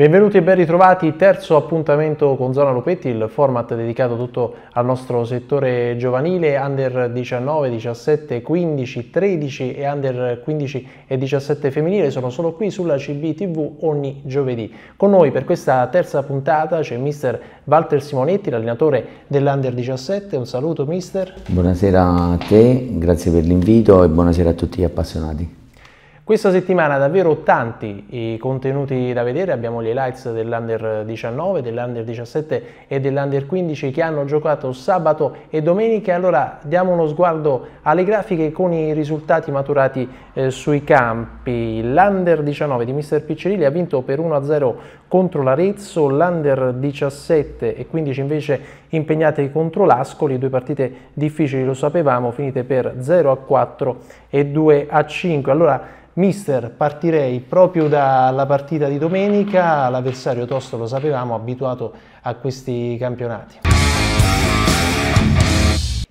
Benvenuti e ben ritrovati, terzo appuntamento con Zona Lupetti, il format dedicato tutto al nostro settore giovanile, under 19, 17, 15, 13 e under 15 e 17 femminile, sono solo qui sulla CB TV ogni giovedì. Con noi per questa terza puntata c'è mister Walter Simonetti, l'allenatore dell'under 17, un saluto mister. Buonasera a te, grazie per l'invito e buonasera a tutti gli appassionati. Questa settimana davvero tanti i contenuti da vedere, abbiamo gli highlights dell'Under 19, dell'Under 17 e dell'Under 15 che hanno giocato sabato e domenica, allora diamo uno sguardo alle grafiche con i risultati maturati eh, sui campi. L'Under 19 di Mr. Piccirilli ha vinto per 1-0 contro l'Arezzo, l'Under 17 e 15 invece impegnate contro l'Ascoli, due partite difficili lo sapevamo, finite per 0-4 e 2-5. Allora, Mister, partirei proprio dalla partita di domenica, l'avversario tosto lo sapevamo, abituato a questi campionati.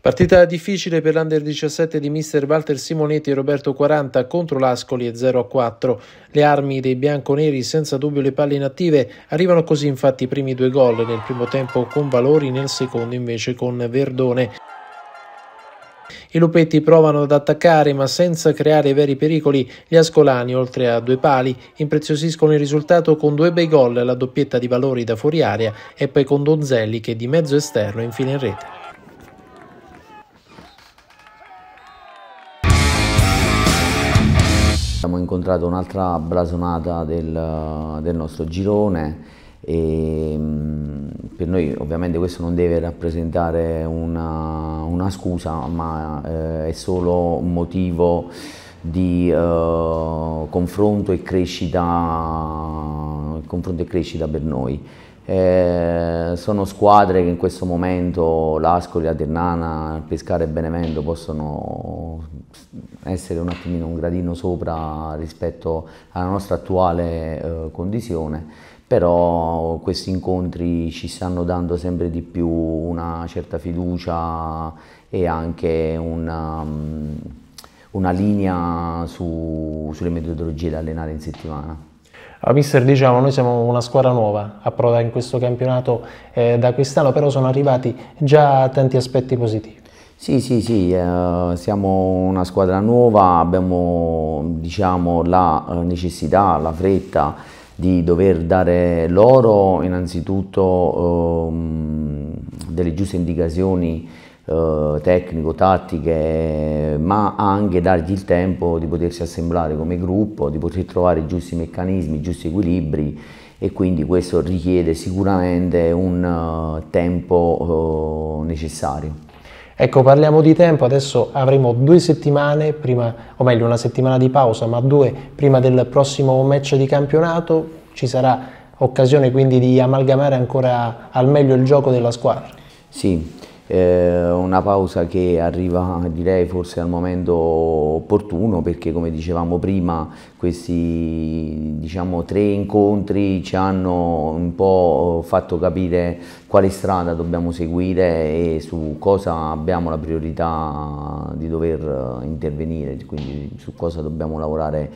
Partita difficile per l'Under 17 di mister Walter Simonetti e Roberto 40 contro l'Ascoli e 0-4. a Le armi dei bianconeri, senza dubbio le palle inattive, arrivano così infatti i primi due gol nel primo tempo con Valori, nel secondo invece con Verdone. I lupetti provano ad attaccare ma senza creare veri pericoli. Gli ascolani, oltre a due pali, impreziosiscono il risultato con due bei gol, la doppietta di valori da fuori area e poi con Donzelli che di mezzo esterno infine in rete. Abbiamo incontrato un'altra blasonata del, del nostro girone e, ehm, per noi ovviamente questo non deve rappresentare una, una scusa, ma eh, è solo un motivo di eh, confronto, e crescita, confronto e crescita per noi. Eh, sono squadre che in questo momento, l'Ascoli, la Ternana, Pescara e Benevento possono essere un attimino un gradino sopra rispetto alla nostra attuale eh, condizione però questi incontri ci stanno dando sempre di più una certa fiducia e anche una, mm, una linea su, sulle metodologie da allenare in settimana. A ah, mister diciamo noi siamo una squadra nuova a prova in questo campionato eh, da quest'anno però sono arrivati già tanti aspetti positivi. Sì, sì, sì, eh, siamo una squadra nuova, abbiamo diciamo, la eh, necessità, la fretta di dover dare loro innanzitutto ehm, delle giuste indicazioni eh, tecnico-tattiche, ma anche dargli il tempo di potersi assemblare come gruppo, di poter trovare i giusti meccanismi, i giusti equilibri e quindi questo richiede sicuramente un uh, tempo uh, necessario. Ecco, parliamo di tempo, adesso avremo due settimane prima, o meglio una settimana di pausa, ma due prima del prossimo match di campionato, ci sarà occasione quindi di amalgamare ancora al meglio il gioco della squadra. Sì, eh, una pausa che arriva direi forse al momento opportuno perché come dicevamo prima questi diciamo, tre incontri ci hanno un po' fatto capire quale strada dobbiamo seguire e su cosa abbiamo la priorità di dover intervenire, quindi su cosa dobbiamo lavorare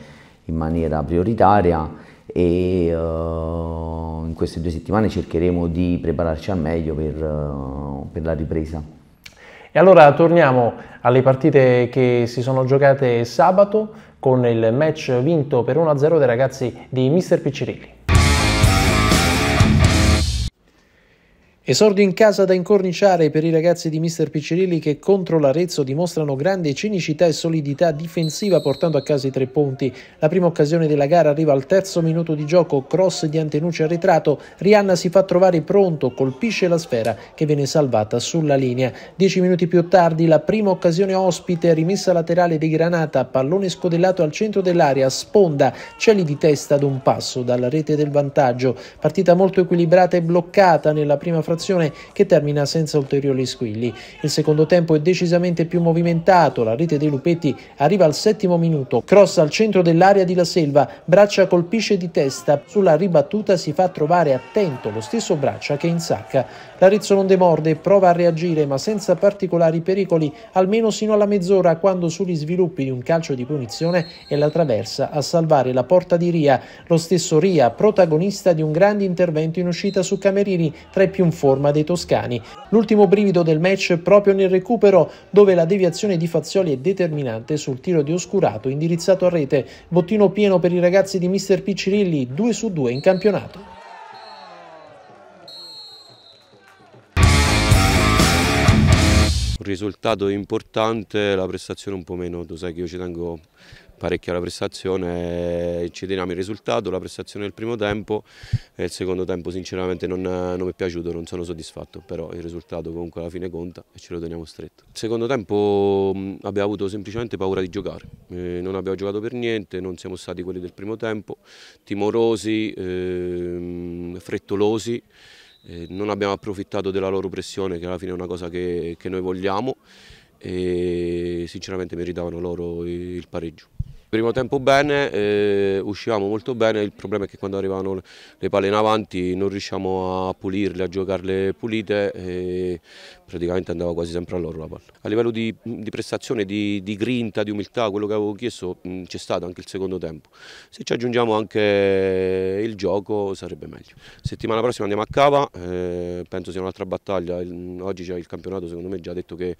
in maniera prioritaria e eh, in queste due settimane cercheremo di prepararci al meglio per, eh, per la ripresa. E allora torniamo alle partite che si sono giocate sabato con il match vinto per 1-0 dai ragazzi di Mister Piccirilli. Esordio in casa da incorniciare per i ragazzi di Mr. Piccirilli che contro l'Arezzo dimostrano grande cinicità e solidità difensiva portando a casa i tre punti. La prima occasione della gara arriva al terzo minuto di gioco, cross di Antenucci arretrato, Rihanna si fa trovare pronto, colpisce la sfera che viene salvata sulla linea. Dieci minuti più tardi la prima occasione ospite, rimessa laterale di Granata, pallone scodellato al centro dell'area, sponda, cieli di testa ad un passo dalla rete del vantaggio. Partita molto equilibrata e bloccata nella prima frase situazione che termina senza ulteriori squilli. Il secondo tempo è decisamente più movimentato, la rete dei Lupetti arriva al settimo minuto, cross al centro dell'area di La Selva, Braccia colpisce di testa, sulla ribattuta si fa trovare attento lo stesso Braccia che insacca. L'Arezzo non demorde prova a reagire ma senza particolari pericoli, almeno sino alla mezz'ora quando sugli sviluppi di un calcio di punizione è la traversa a salvare la porta di Ria, lo stesso Ria protagonista di un grande intervento in uscita su Camerini tra i più in forma dei toscani. L'ultimo brivido del match proprio nel recupero, dove la deviazione di Fazzioli è determinante sul tiro di Oscurato indirizzato a rete. Bottino pieno per i ragazzi di Mr. Piccirilli, 2 su 2 in campionato. risultato importante, la prestazione un po' meno, tu sai che io ci tengo parecchio la prestazione, eh, ci teniamo il risultato, la prestazione del primo tempo e il secondo tempo sinceramente non, eh, non mi è piaciuto, non sono soddisfatto, però il risultato comunque alla fine conta e ce lo teniamo stretto. Il secondo tempo mm, abbiamo avuto semplicemente paura di giocare, eh, non abbiamo giocato per niente, non siamo stati quelli del primo tempo, timorosi, eh, frettolosi, eh, non abbiamo approfittato della loro pressione che alla fine è una cosa che, che noi vogliamo e sinceramente meritavano loro il pareggio. Primo tempo bene, eh, uscivamo molto bene, il problema è che quando arrivano le palle in avanti non riusciamo a pulirle, a giocarle pulite e praticamente andava quasi sempre a loro la palla. A livello di, di prestazione, di, di, grinta, di umiltà, quello che avevo chiesto mm, c'è stato anche il secondo tempo. Se ci aggiungiamo anche il gioco sarebbe meglio. Settimana prossima andiamo a Cava, eh, penso sia un'altra battaglia, il, oggi c'è il campionato, secondo me già detto che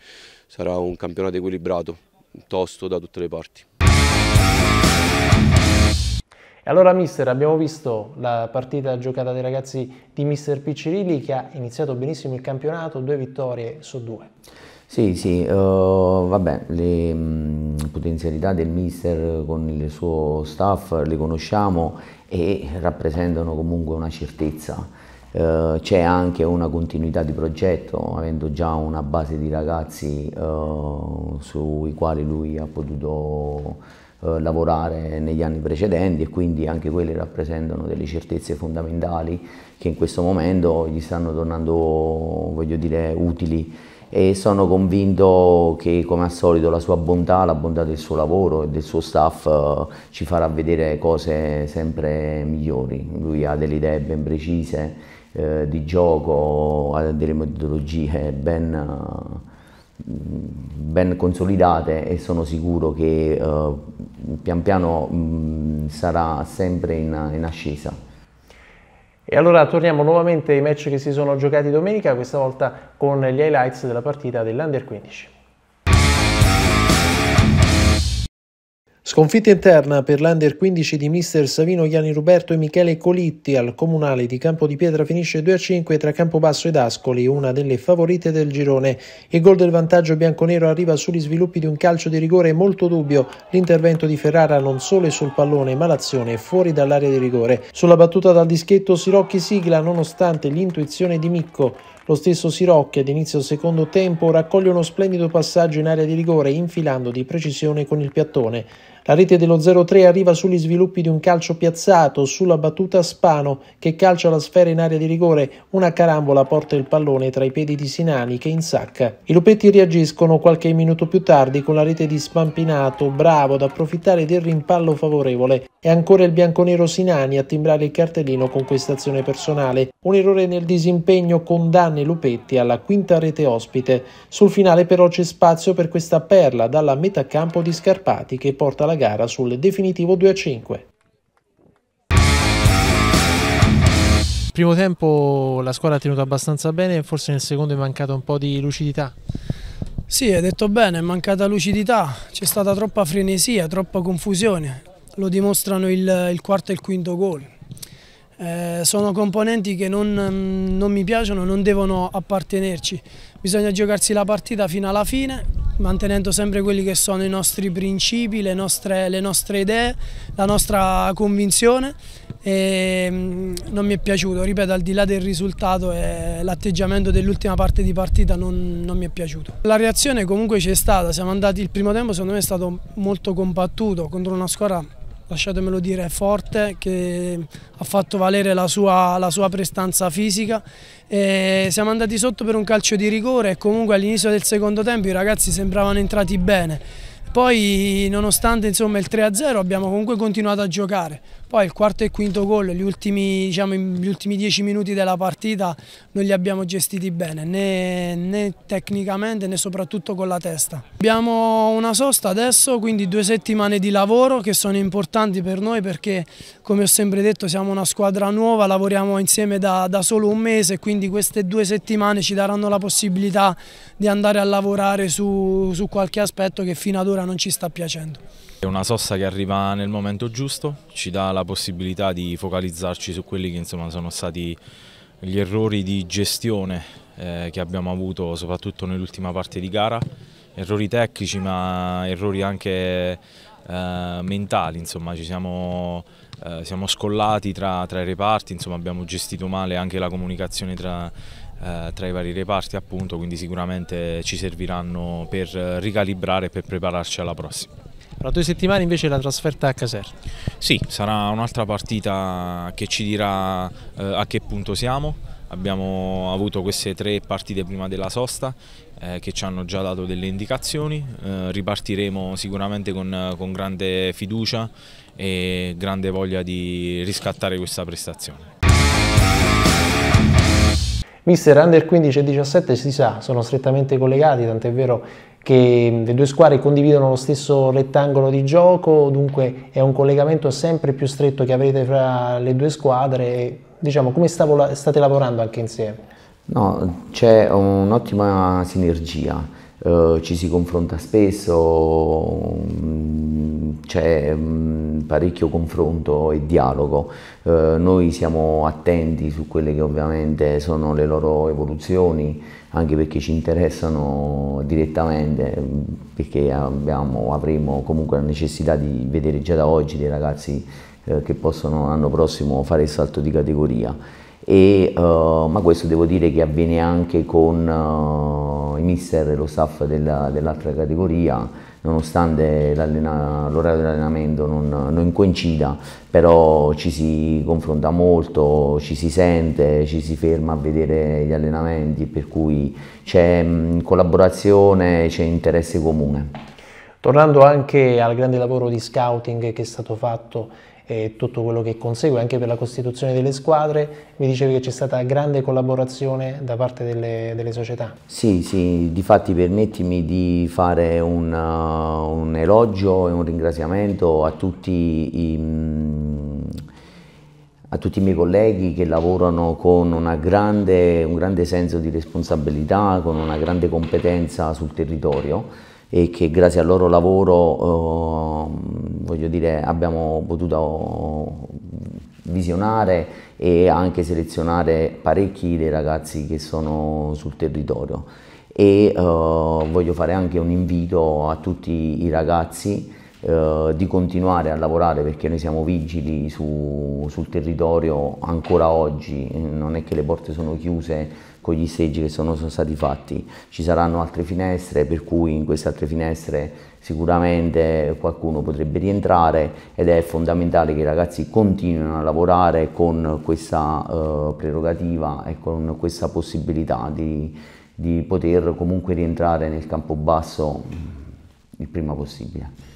sarà un campionato equilibrato, tosto da tutte le parti allora mister, abbiamo visto la partita giocata dai ragazzi di mister Piccirilli che ha iniziato benissimo il campionato, due vittorie su due. Sì, sì, uh, vabbè, le mh, potenzialità del mister con il suo staff le conosciamo e rappresentano comunque una certezza. Uh, C'è anche una continuità di progetto, avendo già una base di ragazzi uh, sui quali lui ha potuto eh, lavorare negli anni precedenti e quindi anche quelle rappresentano delle certezze fondamentali che in questo momento gli stanno tornando, voglio dire, utili e sono convinto che come al solito la sua bontà, la bontà del suo lavoro e del suo staff eh, ci farà vedere cose sempre migliori. Lui ha delle idee ben precise eh, di gioco, ha delle metodologie ben ben consolidate e sono sicuro che uh, pian piano mh, mm, sarà sempre in, in, ascesa. E allora torniamo nuovamente ai match che si sono giocati domenica, questa volta con gli highlights della partita dell'Under 15. Sconfitta interna per l'Under 15 di mister Savino Iani Ruberto e Michele Colitti al Comunale di Campo di Pietra finisce 2-5 tra Campobasso ed Ascoli, una delle favorite del girone. Il gol del vantaggio bianconero arriva sugli sviluppi di un calcio di rigore molto dubbio. L'intervento di Ferrara non solo è sul pallone, ma l'azione è fuori dall'area di rigore. Sulla battuta dal dischetto Sirocchi sigla nonostante l'intuizione di Micco. Lo stesso Sirocchi ad inizio secondo tempo raccoglie uno splendido passaggio in area di rigore infilando di precisione con il piattone. La rete dello 0-3 arriva sugli sviluppi di un calcio piazzato sulla battuta Spano che calcia la sfera in area di rigore, una carambola porta il pallone tra i piedi di Sinani che insacca. I lupetti reagiscono qualche minuto più tardi con la rete di Spampinato, bravo ad approfittare del rimpallo favorevole. È ancora il bianconero Sinani a timbrare il cartellino con questa azione personale. Un errore nel disimpegno condanna Giovanni Lupetti alla quinta rete ospite. Sul finale però c'è spazio per questa perla dalla metà campo di Scarpati che porta la gara sul definitivo 2 a 5. Primo tempo la squadra ha tenuto abbastanza bene, forse nel secondo è mancata un po' di lucidità. Sì, hai detto bene, è mancata lucidità, c'è stata troppa frenesia, troppa confusione. Lo dimostrano il, il quarto e il quinto gol eh, sono componenti che non, mm, non mi piacciono, non devono appartenerci. Bisogna giocarsi la partita fino alla fine, mantenendo sempre quelli che sono i nostri principi, le nostre, le nostre idee, la nostra convinzione. E mm, non mi è piaciuto, ripeto, al di là del risultato e l'atteggiamento dell'ultima parte di partita non, non, mi è piaciuto. La reazione comunque c'è stata, siamo andati, il primo tempo secondo me è stato molto compattuto contro una squadra lasciatemelo dire, forte, che ha fatto valere la sua, la sua prestanza fisica. E siamo andati sotto per un calcio di rigore e comunque all'inizio del secondo tempo i ragazzi sembravano entrati bene. Poi nonostante insomma, il 3-0 abbiamo comunque continuato a giocare, poi il quarto e quinto gol, gli ultimi, diciamo, gli ultimi dieci minuti della partita non li abbiamo gestiti bene, né, né tecnicamente né soprattutto con la testa. Abbiamo una sosta adesso, quindi due settimane di lavoro che sono importanti per noi perché come ho sempre detto siamo una squadra nuova, lavoriamo insieme da, da solo un mese, quindi queste due settimane ci daranno la possibilità di andare a lavorare su, su qualche aspetto che fino ad ora non ci sta piacendo. È una sosta che arriva nel momento giusto, ci dà la possibilità di focalizzarci su quelli che insomma, sono stati gli errori di gestione eh, che abbiamo avuto soprattutto nell'ultima parte di gara, errori tecnici ma errori anche eh, mentali, insomma ci siamo, eh, siamo scollati tra, tra, i reparti, insomma, abbiamo gestito male anche la comunicazione tra, eh, tra i vari reparti appunto, quindi sicuramente ci serviranno per ricalibrare e per prepararci alla prossima. Tra due settimane invece la trasferta a Caserta. Sì, sarà un'altra partita che ci dirà eh, a che punto siamo. Abbiamo avuto queste tre partite prima della sosta eh, che ci hanno già dato delle indicazioni. Eh, ripartiremo sicuramente con, con grande fiducia e grande voglia di riscattare questa prestazione. Mister Under 15 e 17 si sa, sono strettamente collegati, tant'è vero che le due squadre condividono lo stesso rettangolo di gioco, dunque è un collegamento sempre più stretto che avete fra le due squadre. Diciamo, come state lavorando anche insieme? No, c'è un'ottima sinergia eh, ci si confronta spesso, mm, c'è mm, parecchio confronto e dialogo. Eh, noi siamo attenti su quelle che ovviamente sono le loro evoluzioni, anche perché ci interessano direttamente, mm, perché abbiamo, avremo comunque la necessità di vedere già da oggi dei ragazzi eh, che possono l'anno prossimo fare il salto di categoria. E, ma questo devo dire che avviene anche con mister e lo staff della, dell'altra categoria, nonostante l'orario dell'allenamento non, non, coincida, però ci si confronta molto, ci si sente, ci si ferma a vedere gli allenamenti, per cui c'è collaborazione, c'è interesse comune. Tornando anche al grande lavoro di scouting che è stato fatto e tutto quello che consegue anche per la costituzione delle squadre. Mi dicevi che c'è stata grande collaborazione da parte delle, delle società. Sì, sì, difatti permettimi di fare un, uh, un elogio e un ringraziamento a tutti i... Mm, a tutti i miei colleghi che lavorano con grande, un grande senso di responsabilità, con una grande competenza sul territorio e che grazie al loro lavoro eh, dire, abbiamo potuto mm, visionare e anche selezionare parecchi dei ragazzi che sono sul territorio e eh, voglio fare anche un invito a tutti i ragazzi eh, di continuare a lavorare perché noi siamo vigili su, sul territorio ancora oggi, non è che le porte sono chiuse con gli seggi che sono, sono stati fatti. Ci saranno altre finestre, per cui in queste altre finestre sicuramente qualcuno potrebbe rientrare ed è fondamentale che i ragazzi continuino a lavorare con questa eh, prerogativa e con questa possibilità di, di poter comunque rientrare nel campo basso il prima possibile.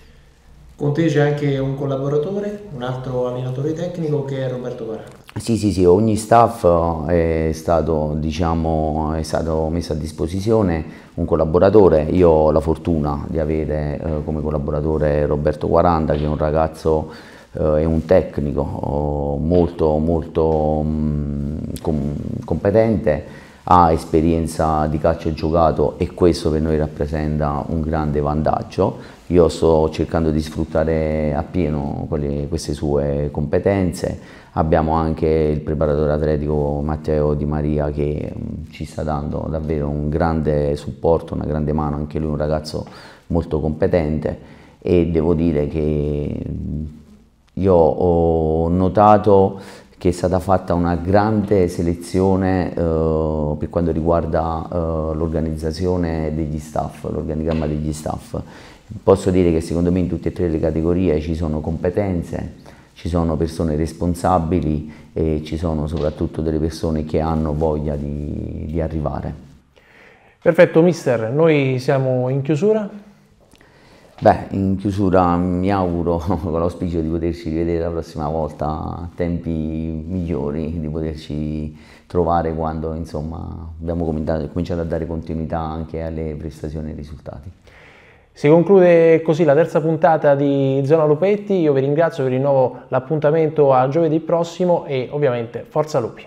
Con te c'è anche un collaboratore, un altro allenatore tecnico che è Roberto Parano. Sì, sì, sì, ogni staff eh, è stato, diciamo, è stato, messo a disposizione un collaboratore. Io ho la fortuna di avere eh, come collaboratore Roberto 40, che è un ragazzo eh, un tecnico oh, molto, molto mh, mm, com competente ha esperienza di calcio giocato e questo per noi rappresenta un grande vantaggio. Io sto cercando di sfruttare appieno queste sue competenze. Abbiamo anche il preparatore atletico Matteo Di Maria che mm, ci sta dando davvero un grande supporto, una grande mano, anche lui è un ragazzo molto competente e devo dire che mm, io ho notato che è stata fatta una grande selezione eh, per quanto riguarda eh, l'organizzazione degli staff, l'organigramma degli staff. Posso dire che secondo me in tutte e tre le categorie ci sono competenze, ci sono persone responsabili e ci sono soprattutto delle persone che hanno voglia di, di arrivare. Perfetto mister, noi siamo in chiusura, Beh, in chiusura mi auguro con l'auspicio di poterci rivedere la prossima volta a tempi migliori, di poterci trovare quando insomma, abbiamo cominciato a dare continuità anche alle prestazioni e ai risultati. Si conclude così la terza puntata di Zona Lupetti, io vi ringrazio, vi rinnovo l'appuntamento a giovedì prossimo e ovviamente Forza Lupi!